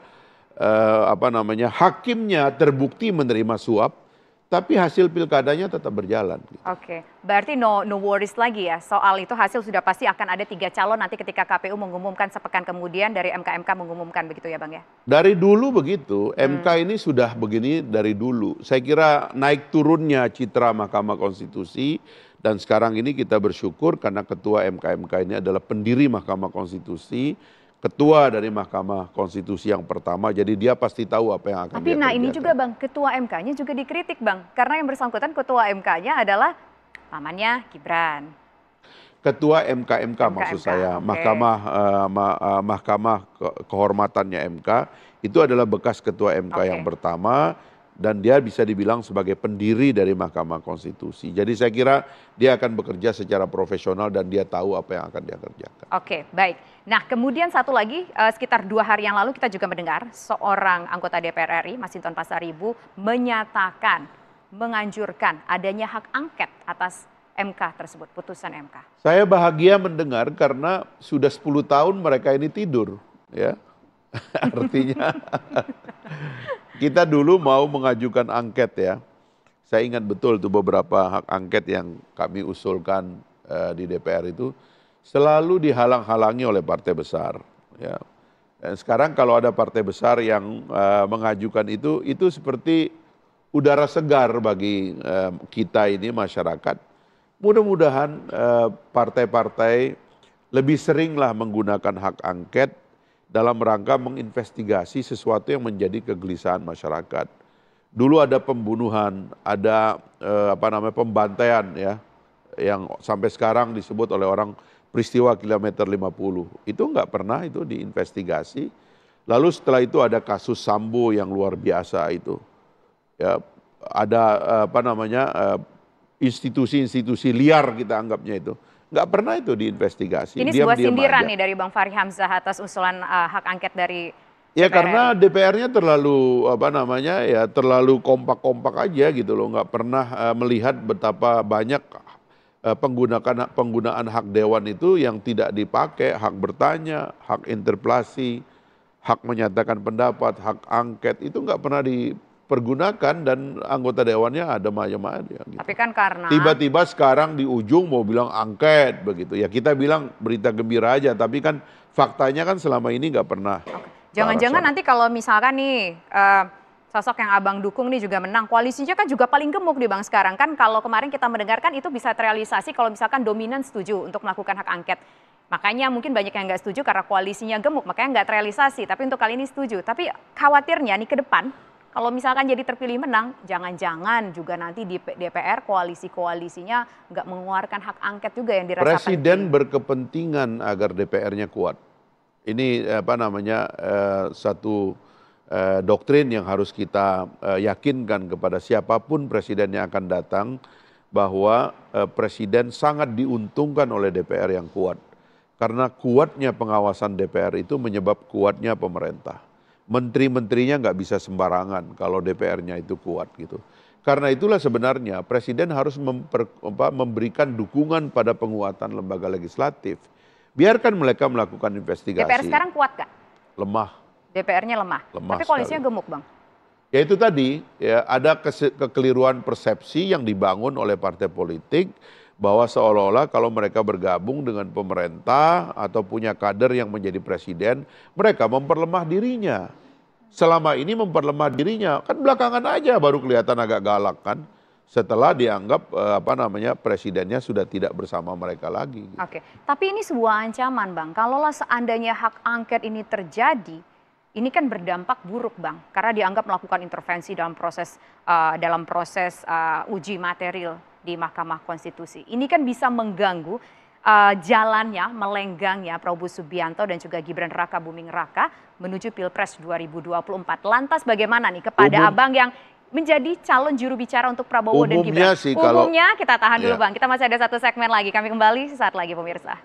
eh, apa namanya hakimnya terbukti menerima suap tapi hasil pilkadanya tetap berjalan. Gitu. Oke, berarti no, no worries lagi ya soal itu hasil sudah pasti akan ada tiga calon nanti ketika KPU mengumumkan sepekan kemudian dari MKMK -MK mengumumkan begitu ya bang ya? Dari dulu begitu, hmm. MK ini sudah begini dari dulu. Saya kira naik turunnya citra Mahkamah Konstitusi dan sekarang ini kita bersyukur karena ketua MKMK -MK ini adalah pendiri Mahkamah Konstitusi ketua dari Mahkamah Konstitusi yang pertama, jadi dia pasti tahu apa yang akan. Tapi nah ini juga bang, ketua MK-nya juga dikritik bang, karena yang bersangkutan ketua MK-nya adalah pamannya Gibran. Ketua MK MK maksud MK, saya, okay. Mahkamah uh, ma, uh, Mahkamah Kehormatannya MK itu adalah bekas ketua MK okay. yang pertama dan dia bisa dibilang sebagai pendiri dari Mahkamah Konstitusi. Jadi saya kira dia akan bekerja secara profesional dan dia tahu apa yang akan dia kerjakan. Oke, baik. Nah, kemudian satu lagi eh, sekitar dua hari yang lalu kita juga mendengar seorang anggota DPR RI, Masinton Pasaribu, menyatakan menganjurkan adanya hak angket atas MK tersebut, putusan MK. Saya bahagia mendengar karena sudah 10 tahun mereka ini tidur, ya <laughs> Artinya kita dulu mau mengajukan angket ya. Saya ingat betul tuh beberapa hak angket yang kami usulkan uh, di DPR itu selalu dihalang-halangi oleh partai besar. Ya. Dan sekarang kalau ada partai besar yang uh, mengajukan itu, itu seperti udara segar bagi uh, kita ini masyarakat. Mudah-mudahan partai-partai lebih seringlah menggunakan hak angket dalam rangka menginvestigasi sesuatu yang menjadi kegelisahan masyarakat. Dulu ada pembunuhan, ada eh, apa namanya pembantaian ya yang sampai sekarang disebut oleh orang peristiwa kilometer 50. Itu nggak pernah itu diinvestigasi. Lalu setelah itu ada kasus Sambo yang luar biasa itu. Ya, ada eh, apa namanya eh, institusi-institusi liar kita anggapnya itu Nggak pernah itu diinvestigasi. Ini diam, sebuah sindiran aja. nih dari Bang Fahri Hamzah atas usulan uh, hak angket dari Ya DPR. karena DPR-nya terlalu apa namanya ya terlalu kompak-kompak aja gitu loh, nggak pernah uh, melihat betapa banyak uh, eh, penggunaan penggunaan hak dewan itu yang tidak dipakai, hak bertanya, hak interpelasi, hak menyatakan pendapat, hak angket itu nggak pernah di pergunakan dan anggota dewannya ada macam ya. Gitu. Tapi kan karena tiba-tiba sekarang di ujung mau bilang angket begitu ya kita bilang berita gembira aja tapi kan faktanya kan selama ini nggak pernah. Jangan-jangan nanti kalau misalkan nih uh, sosok yang abang dukung nih juga menang koalisinya kan juga paling gemuk di bang sekarang kan kalau kemarin kita mendengarkan itu bisa terrealisasi kalau misalkan dominan setuju untuk melakukan hak angket. Makanya mungkin banyak yang nggak setuju karena koalisinya gemuk, makanya nggak terrealisasi. Tapi untuk kali ini setuju. Tapi khawatirnya nih ke depan kalau misalkan jadi terpilih menang, jangan-jangan juga nanti di DPR koalisi-koalisinya nggak mengeluarkan hak angket juga yang dirasakan. Presiden berkepentingan agar DPR-nya kuat. Ini eh, apa namanya eh, satu eh, doktrin yang harus kita yakinkan kepada siapapun presiden yang akan datang bahwa presiden sangat diuntungkan oleh DPR yang kuat. Karena kuatnya pengawasan DPR itu menyebab kuatnya pemerintah menteri-menterinya nggak bisa sembarangan kalau DPR-nya itu kuat gitu. Karena itulah sebenarnya presiden harus memper, apa, memberikan dukungan pada penguatan lembaga legislatif. Biarkan mereka melakukan investigasi. DPR sekarang kuat gak? Lemah. DPR-nya lemah. lemah. Tapi koalisinya sekali. gemuk bang. Ya itu tadi ya ada kekeliruan persepsi yang dibangun oleh partai politik bahwa seolah-olah kalau mereka bergabung dengan pemerintah atau punya kader yang menjadi presiden, mereka memperlemah dirinya. Selama ini memperlemah dirinya, kan belakangan aja baru kelihatan agak galak kan setelah dianggap eh, apa namanya presidennya sudah tidak bersama mereka lagi. Gitu. Oke, tapi ini sebuah ancaman, bang. Kalaulah seandainya hak angket ini terjadi, ini kan berdampak buruk, bang, karena dianggap melakukan intervensi dalam proses uh, dalam proses uh, uji material di Mahkamah Konstitusi. Ini kan bisa mengganggu uh, jalannya, melenggangnya Prabowo Subianto dan juga Gibran Raka Buming Raka menuju Pilpres 2024. Lantas bagaimana nih kepada Umum. abang yang menjadi calon juru bicara untuk Prabowo umumnya dan Gibran. Sih, umumnya kita tahan dulu iya. Bang. Kita masih ada satu segmen lagi. Kami kembali sesaat lagi pemirsa.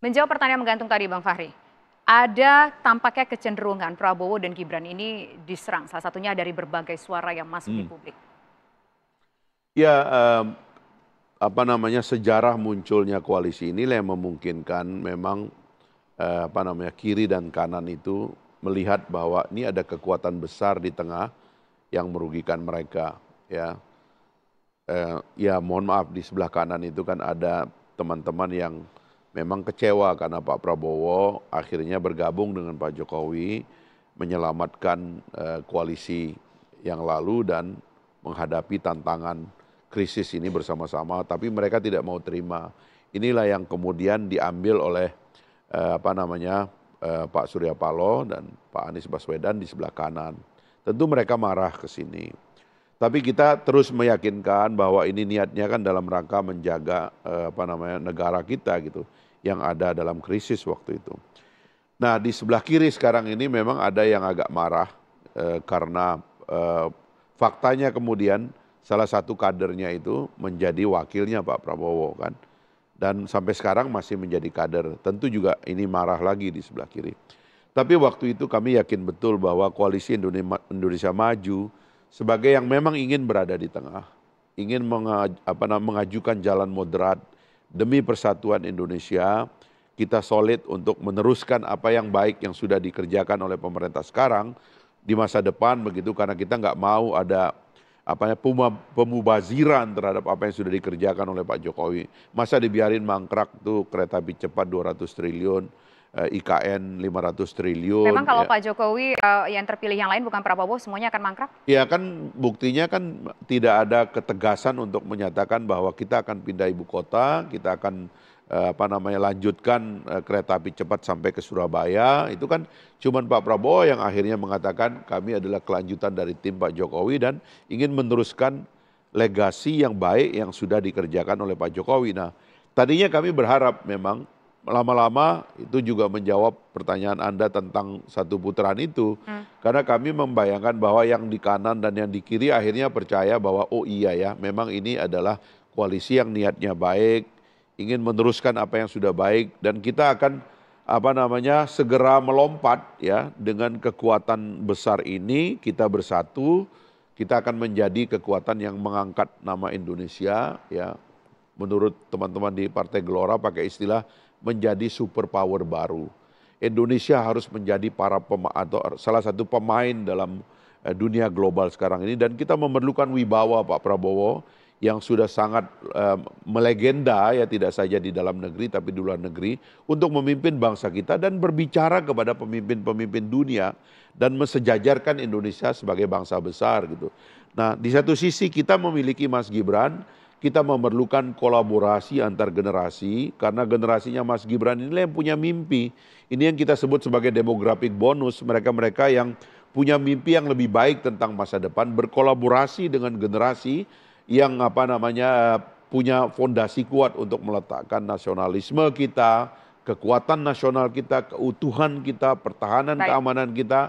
Menjawab pertanyaan menggantung tadi Bang Fahri, ada tampaknya kecenderungan Prabowo dan Gibran ini diserang, salah satunya dari berbagai suara yang masuk hmm. di publik. Ya, eh, apa namanya sejarah munculnya koalisi ini yang memungkinkan memang eh, apa namanya kiri dan kanan itu melihat bahwa ini ada kekuatan besar di tengah yang merugikan mereka, ya. Eh, ya mohon maaf di sebelah kanan itu kan ada teman-teman yang memang kecewa karena Pak Prabowo akhirnya bergabung dengan Pak Jokowi menyelamatkan uh, koalisi yang lalu dan menghadapi tantangan krisis ini bersama-sama tapi mereka tidak mau terima. Inilah yang kemudian diambil oleh uh, apa namanya uh, Pak Surya Paloh dan Pak Anies Baswedan di sebelah kanan. Tentu mereka marah ke sini. Tapi kita terus meyakinkan bahwa ini niatnya kan dalam rangka menjaga eh, apa namanya negara kita gitu yang ada dalam krisis waktu itu. Nah di sebelah kiri sekarang ini memang ada yang agak marah eh, karena eh, faktanya kemudian salah satu kadernya itu menjadi wakilnya Pak Prabowo kan dan sampai sekarang masih menjadi kader. Tentu juga ini marah lagi di sebelah kiri. Tapi waktu itu kami yakin betul bahwa koalisi Indonesia Maju sebagai yang memang ingin berada di tengah, ingin mengaj apa, mengajukan jalan moderat demi persatuan Indonesia, kita solid untuk meneruskan apa yang baik yang sudah dikerjakan oleh pemerintah sekarang di masa depan begitu karena kita nggak mau ada apa pemubaziran terhadap apa yang sudah dikerjakan oleh Pak Jokowi. Masa dibiarin mangkrak tuh kereta api cepat 200 triliun, Eh, IKN 500 triliun. Memang kalau ya. Pak Jokowi uh, yang terpilih yang lain bukan Prabowo semuanya akan mangkrak? Ya kan buktinya kan tidak ada ketegasan untuk menyatakan bahwa kita akan pindah ibu kota, kita akan uh, apa namanya lanjutkan kereta api cepat sampai ke Surabaya. Itu kan cuman Pak Prabowo yang akhirnya mengatakan kami adalah kelanjutan dari tim Pak Jokowi dan ingin meneruskan legasi yang baik yang sudah dikerjakan oleh Pak Jokowi. Nah, tadinya kami berharap memang lama-lama itu juga menjawab pertanyaan Anda tentang satu putaran itu. Hmm. Karena kami membayangkan bahwa yang di kanan dan yang di kiri akhirnya percaya bahwa oh iya ya, memang ini adalah koalisi yang niatnya baik, ingin meneruskan apa yang sudah baik dan kita akan apa namanya segera melompat ya dengan kekuatan besar ini kita bersatu kita akan menjadi kekuatan yang mengangkat nama Indonesia ya menurut teman-teman di Partai Gelora pakai istilah menjadi superpower baru. Indonesia harus menjadi para pema atau salah satu pemain dalam eh, dunia global sekarang ini dan kita memerlukan wibawa Pak Prabowo yang sudah sangat um, melegenda ya tidak saja di dalam negeri tapi di luar negeri untuk memimpin bangsa kita dan berbicara kepada pemimpin-pemimpin dunia dan mensejajarkan Indonesia sebagai bangsa besar gitu. Nah, di satu sisi kita memiliki Mas Gibran kita memerlukan kolaborasi antar generasi karena generasinya Mas Gibran ini yang punya mimpi. Ini yang kita sebut sebagai demografik bonus, mereka-mereka yang punya mimpi yang lebih baik tentang masa depan berkolaborasi dengan generasi yang apa namanya punya fondasi kuat untuk meletakkan nasionalisme kita, kekuatan nasional kita, keutuhan kita, pertahanan baik. keamanan kita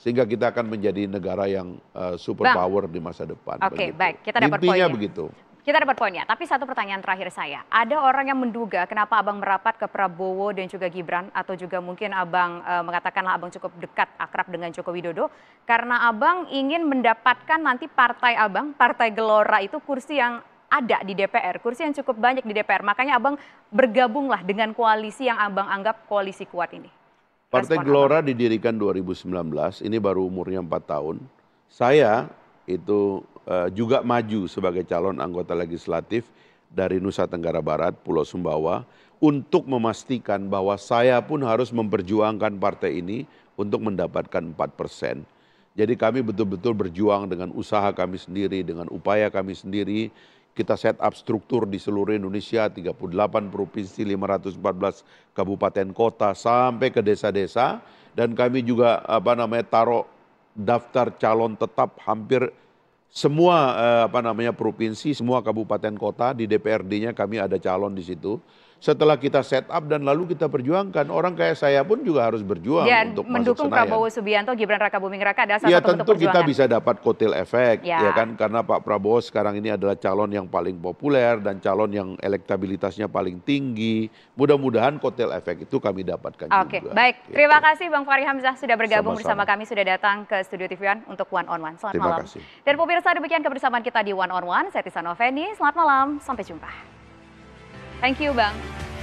sehingga kita akan menjadi negara yang uh, superpower di masa depan. Oke, okay, baik. Kita dapat Intinya poinnya. begitu. Kita dapat poinnya. Tapi satu pertanyaan terakhir saya. Ada orang yang menduga kenapa abang merapat ke Prabowo dan juga Gibran atau juga mungkin abang e, mengatakanlah abang cukup dekat akrab dengan Joko Widodo karena abang ingin mendapatkan nanti partai abang, partai Gelora itu kursi yang ada di DPR, kursi yang cukup banyak di DPR. Makanya abang bergabunglah dengan koalisi yang abang anggap koalisi kuat ini. Partai Gelora didirikan 2019, ini baru umurnya 4 tahun. Saya itu eh, juga maju sebagai calon anggota legislatif dari Nusa Tenggara Barat, Pulau Sumbawa, untuk memastikan bahwa saya pun harus memperjuangkan partai ini untuk mendapatkan 4 persen. Jadi kami betul-betul berjuang dengan usaha kami sendiri, dengan upaya kami sendiri. Kita set up struktur di seluruh Indonesia, 38 provinsi, 514 kabupaten kota, sampai ke desa-desa. Dan kami juga apa namanya taruh daftar calon tetap hampir semua eh, apa namanya provinsi, semua kabupaten kota di DPRD-nya kami ada calon di situ setelah kita set up dan lalu kita perjuangkan. Orang kayak saya pun juga harus berjuang dan untuk mendukung masuk Prabowo Subianto, Gibran Raka Buming Raka ada salah ya, tentu kita bisa dapat kotel efek ya. ya kan karena Pak Prabowo sekarang ini adalah calon yang paling populer dan calon yang elektabilitasnya paling tinggi. Mudah-mudahan kotel efek itu kami dapatkan Oke, juga. baik. Ya. Terima kasih Bang Fahri Hamzah sudah bergabung Sama-sama. bersama kami sudah datang ke Studio TV One untuk One on One. Selamat Terima malam. Kasih. Dan pemirsa demikian kebersamaan kita di One on One. Saya Tisa Noveni. Selamat malam. Sampai jumpa. Thank you, Bang.